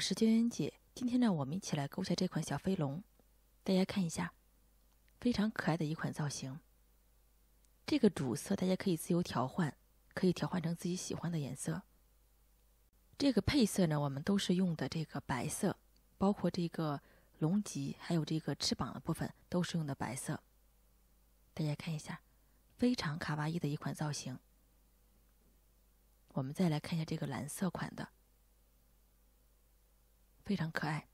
我是娟娟姐，今天呢，我们一起来钩下这款小飞龙。大家看一下，非常可爱的一款造型。这个主色大家可以自由调换，可以调换成自己喜欢的颜色。这个配色呢，我们都是用的这个白色，包括这个龙脊还有这个翅膀的部分都是用的白色。大家看一下，非常卡哇伊的一款造型。我们再来看一下这个蓝色款的。非常可爱，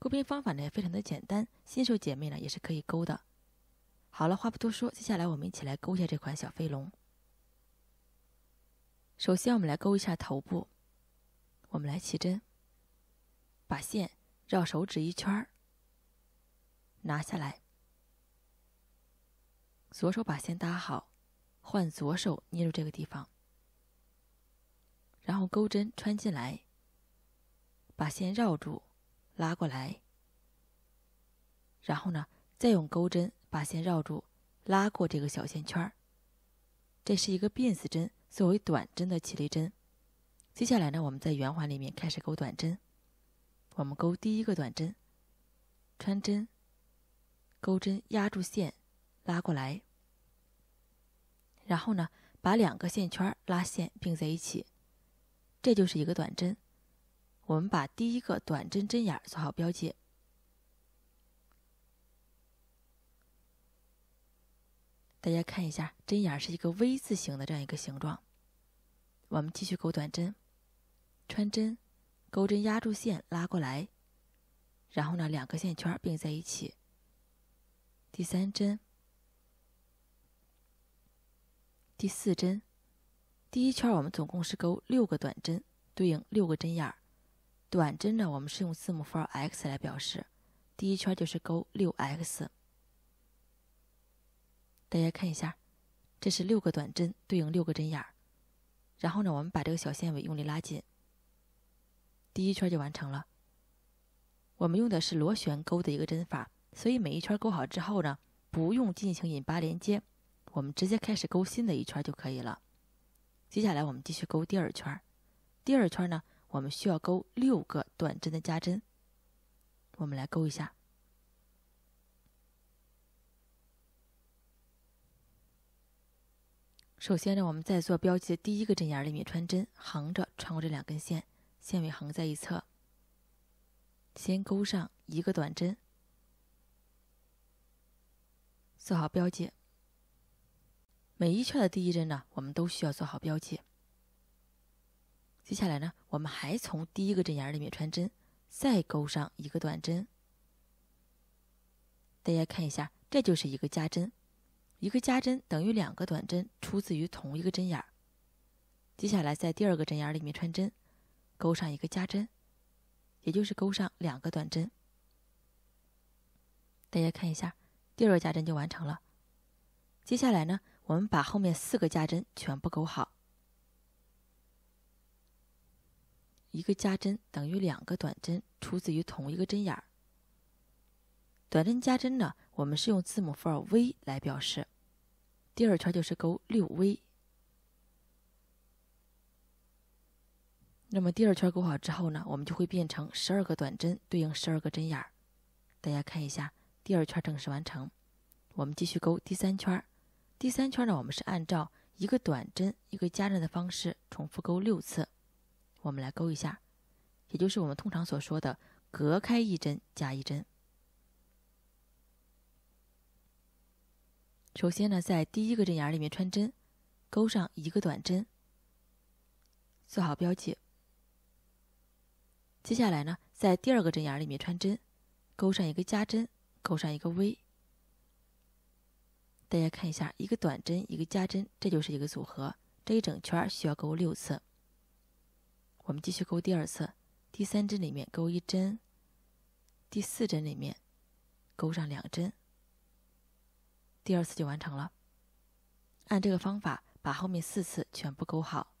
勾边方法呢也非常的简单，新手姐妹呢也是可以勾的。好了，话不多说，接下来我们一起来勾一下这款小飞龙。首先我们来勾一下头部，我们来起针，把线绕手指一圈儿，拿下来，左手把线搭好，换左手捏住这个地方，然后钩针穿进来。把线绕住，拉过来。然后呢，再用钩针把线绕住，拉过这个小线圈儿。这是一个辫子针，作为短针的起立针。接下来呢，我们在圆环里面开始钩短针。我们钩第一个短针，穿针，钩针压住线，拉过来。然后呢，把两个线圈拉线并在一起，这就是一个短针。我们把第一个短针针眼做好标记。大家看一下，针眼是一个 V 字形的这样一个形状。我们继续钩短针，穿针，钩针压住线，拉过来，然后呢，两个线圈并在一起。第三针，第四针，第一圈我们总共是钩六个短针，对应六个针眼儿。短针呢，我们是用字母符号 x 来表示，第一圈就是勾六 x。大家看一下，这是六个短针对应六个针眼儿，然后呢，我们把这个小线尾用力拉紧，第一圈就完成了。我们用的是螺旋钩的一个针法，所以每一圈钩好之后呢，不用进行引拔连接，我们直接开始钩新的一圈就可以了。接下来我们继续钩第二圈，第二圈呢。我们需要钩六个短针的加针，我们来钩一下。首先呢，我们在做标记的第一个针眼里面穿针，横着穿过这两根线，线尾横在一侧，先钩上一个短针，做好标记。每一圈的第一针呢，我们都需要做好标记。接下来呢，我们还从第一个针眼儿里面穿针，再钩上一个短针。大家看一下，这就是一个加针，一个加针等于两个短针，出自于同一个针眼儿。接下来在第二个针眼儿里面穿针，钩上一个加针，也就是钩上两个短针。大家看一下，第二个加针就完成了。接下来呢，我们把后面四个加针全部钩好。一个加针等于两个短针，出自于同一个针眼儿。短针加针呢，我们是用字母符号 V 来表示。第二圈就是勾六 V。那么第二圈勾好之后呢，我们就会变成十二个短针，对应十二个针眼儿。大家看一下，第二圈正式完成。我们继续勾第三圈。第三圈呢，我们是按照一个短针一个加针的方式重复勾六次。我们来钩一下，也就是我们通常所说的隔开一针加一针。首先呢，在第一个针眼里面穿针，钩上一个短针，做好标记。接下来呢，在第二个针眼里面穿针，钩上一个加针，钩上一个 V。大家看一下，一个短针，一个加针，这就是一个组合。这一整圈需要钩六次。我们继续钩第二次，第三针里面钩一针，第四针里面钩上两针，第二次就完成了。按这个方法把后面四次全部钩好。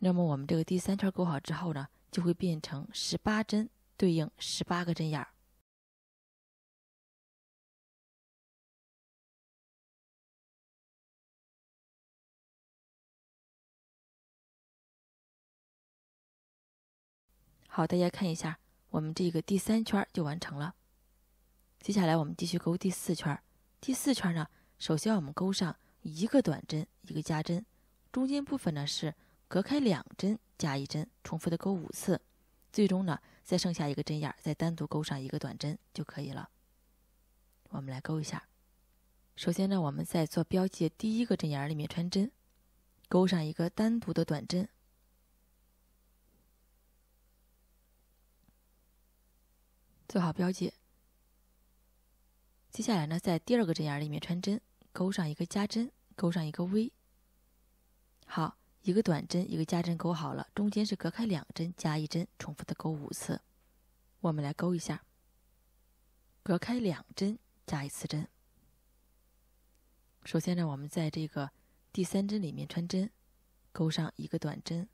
那么我们这个第三圈钩好之后呢，就会变成十八针对应十八个针眼儿。好，大家看一下，我们这个第三圈就完成了。接下来我们继续钩第四圈。第四圈呢，首先我们钩上一个短针，一个加针，中间部分呢是隔开两针加一针，重复的钩五次，最终呢再剩下一个针眼，再单独钩上一个短针就可以了。我们来钩一下。首先呢，我们在做标记，第一个针眼里面穿针，钩上一个单独的短针。做好标记。接下来呢，在第二个针眼里面穿针，钩上一个加针，钩上一个 V。好，一个短针，一个加针钩好了，中间是隔开两针加一针，重复的钩五次。我们来钩一下，隔开两针加一次针。首先呢，我们在这个第三针里面穿针，钩上一个短针；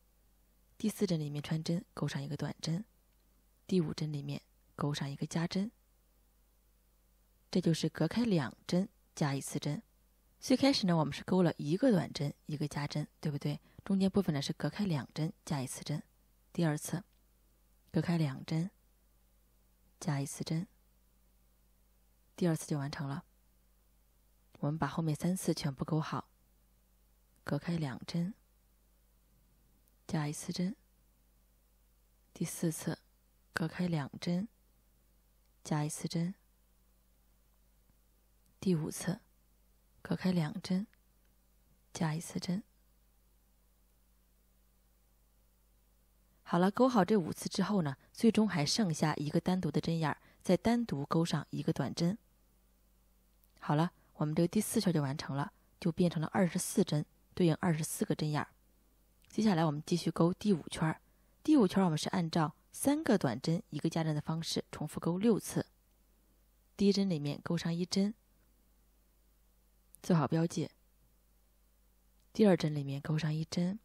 第四针里面穿针，钩上一个短针；第五针里面。钩上一个加针，这就是隔开两针加一次针。最开始呢，我们是钩了一个短针，一个加针，对不对？中间部分呢是隔开两针加一次针，第二次隔开两针加一次针，第二次就完成了。我们把后面三次全部钩好，隔开两针加一次针，第四次隔开两针。加一次针，第五次隔开两针，加一次针。好了，钩好这五次之后呢，最终还剩下一个单独的针眼儿，再单独钩上一个短针。好了，我们这个第四圈就完成了，就变成了二十四针，对应二十四个针眼儿。接下来我们继续钩第五圈，第五圈我们是按照。三个短针一个加针的方式重复钩六次，第一针里面钩上一针，做好标记。第二针里面钩上一针，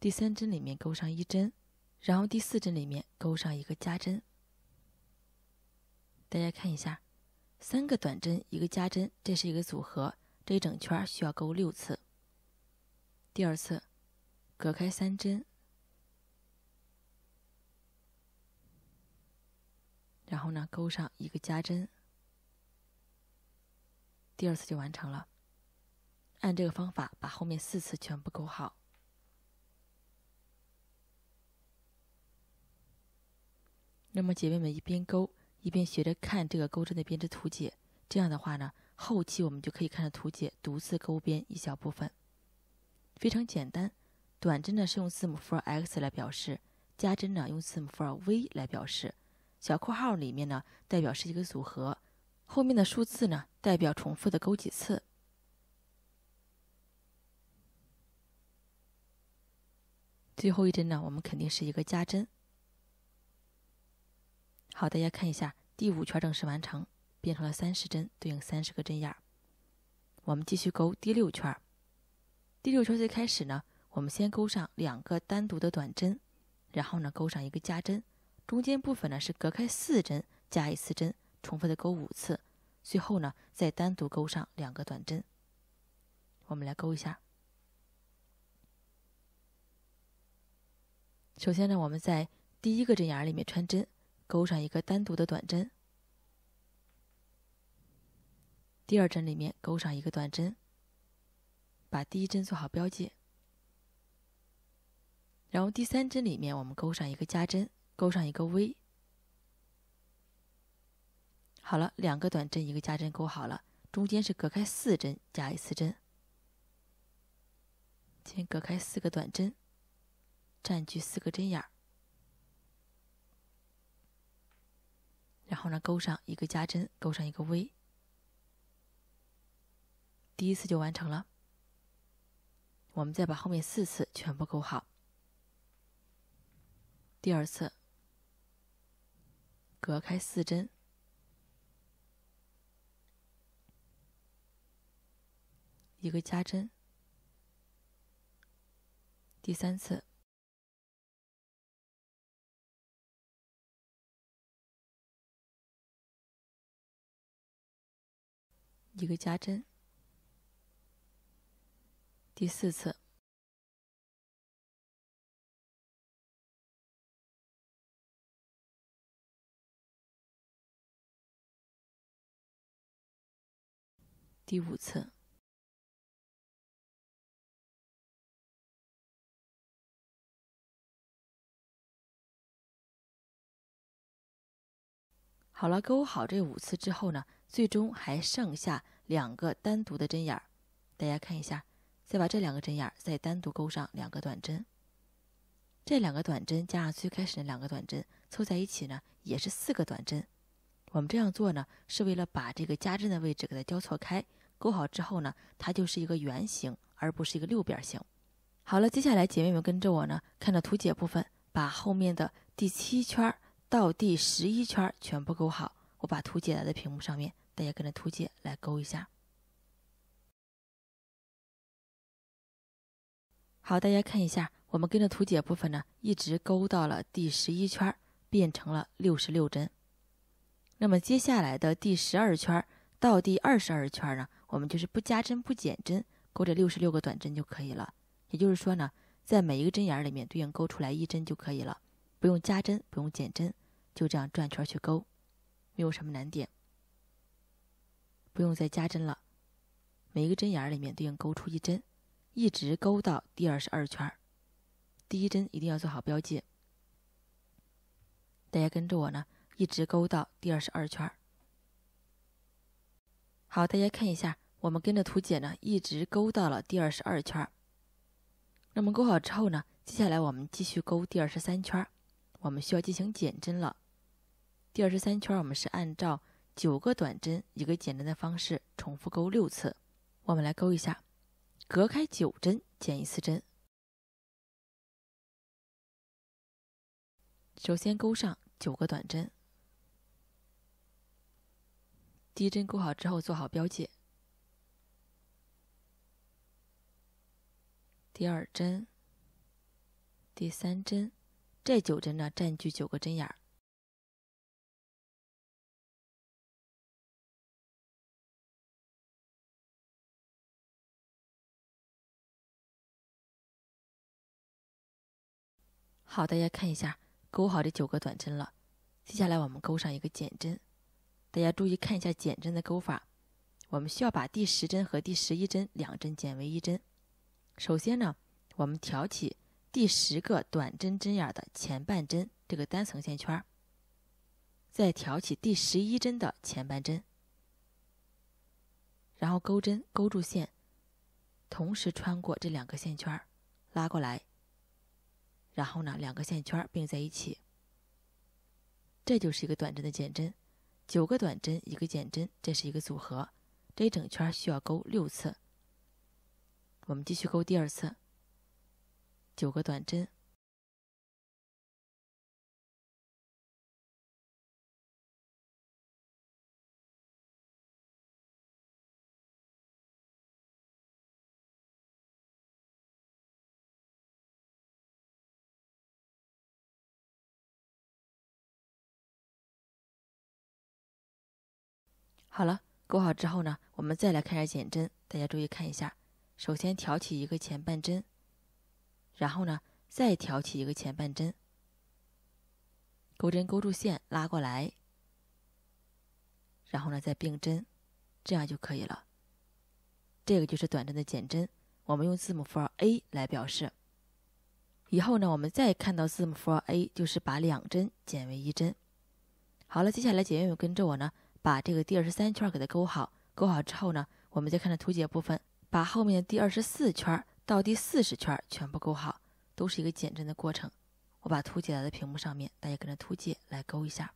第三针里面钩上一针，然后第四针里面钩上一个加针。大家看一下，三个短针一个加针，这是一个组合。这一整圈需要钩六次。第二次，隔开三针。然后呢，钩上一个加针，第二次就完成了。按这个方法把后面四次全部钩好。那么姐妹们一边钩一边学着看这个钩针的编织图解，这样的话呢，后期我们就可以看着图解独自勾编一小部分，非常简单。短针呢是用字母符号 X 来表示，加针呢用字母符号 V 来表示。小括号里面呢，代表是一个组合，后面的数字呢，代表重复的勾几次。最后一针呢，我们肯定是一个加针。好，大家看一下，第五圈正式完成，变成了三十针，对应三十个针眼。我们继续勾第六圈。第六圈最开始呢，我们先勾上两个单独的短针，然后呢，勾上一个加针。中间部分呢是隔开四针加一次针，重复的钩五次，最后呢再单独钩上两个短针。我们来钩一下。首先呢我们在第一个针眼里面穿针，钩上一个单独的短针。第二针里面钩上一个短针，把第一针做好标记。然后第三针里面我们钩上一个加针。勾上一个 V，好了，两个短针，一个加针勾好了。中间是隔开四针，加一次针，先隔开四个短针，占据四个针眼儿，然后呢，勾上一个加针，勾上一个 V，第一次就完成了。我们再把后面四次全部勾好。第二次。隔开四针，一个加针，第三次，一个加针，第四次。第五次，好了，钩好这五次之后呢，最终还剩下两个单独的针眼儿。大家看一下，再把这两个针眼儿再单独钩上两个短针。这两个短针加上最开始的两个短针，凑在一起呢，也是四个短针。我们这样做呢，是为了把这个加针的位置给它交错开，钩好之后呢，它就是一个圆形，而不是一个六边形。好了，接下来姐妹们跟着我呢，看着图解部分，把后面的第七圈到第十一圈全部钩好。我把图解来在屏幕上面，大家跟着图解来钩一下。好，大家看一下，我们跟着图解部分呢，一直钩到了第十一圈，变成了六十六针。那么接下来的第十二圈到第二十二圈呢，我们就是不加针不减针，钩这六十六个短针就可以了。也就是说呢，在每一个针眼里面对应钩出来一针就可以了，不用加针，不用减针，就这样转圈去钩，没有什么难点，不用再加针了。每一个针眼里面对应钩出一针，一直钩到第二十二圈。第一针一定要做好标记，大家跟着我呢。一直钩到第二十二圈儿。好，大家看一下，我们跟着图解呢，一直钩到了第二十二圈儿。那么钩好之后呢，接下来我们继续钩第二十三圈儿。我们需要进行减针了。第二十三圈儿，我们是按照九个短针一个减针的方式重复钩六次。我们来钩一下，隔开九针减一次针。首先钩上九个短针。第一针钩好之后，做好标记。第二针、第三针，这九针呢，占据九个针眼儿。好，大家看一下，钩好这九个短针了。接下来，我们钩上一个减针。大家注意看一下减针的钩法，我们需要把第十针和第十一针两针减为一针。首先呢，我们挑起第十个短针针眼的前半针这个单层线圈，再挑起第十一针的前半针，然后钩针钩住线，同时穿过这两个线圈，拉过来，然后呢，两个线圈并在一起，这就是一个短针的减针。九个短针，一个减针，这是一个组合。这一整圈需要勾六次，我们继续勾第二次。九个短针。好了，钩好之后呢，我们再来开始减针。大家注意看一下，首先挑起一个前半针，然后呢再挑起一个前半针，钩针钩住线拉过来，然后呢再并针，这样就可以了。这个就是短针的减针，我们用字母符号 A 来表示。以后呢，我们再看到字母符号 A，就是把两针减为一针。好了，接下来姐妹们跟着我呢。把这个第二十三圈给它勾好，勾好之后呢，我们再看这图解部分，把后面的第二十四圈到第四十圈全部勾好，都是一个减针的过程。我把图解打在屏幕上面，大家跟着图解来勾一下。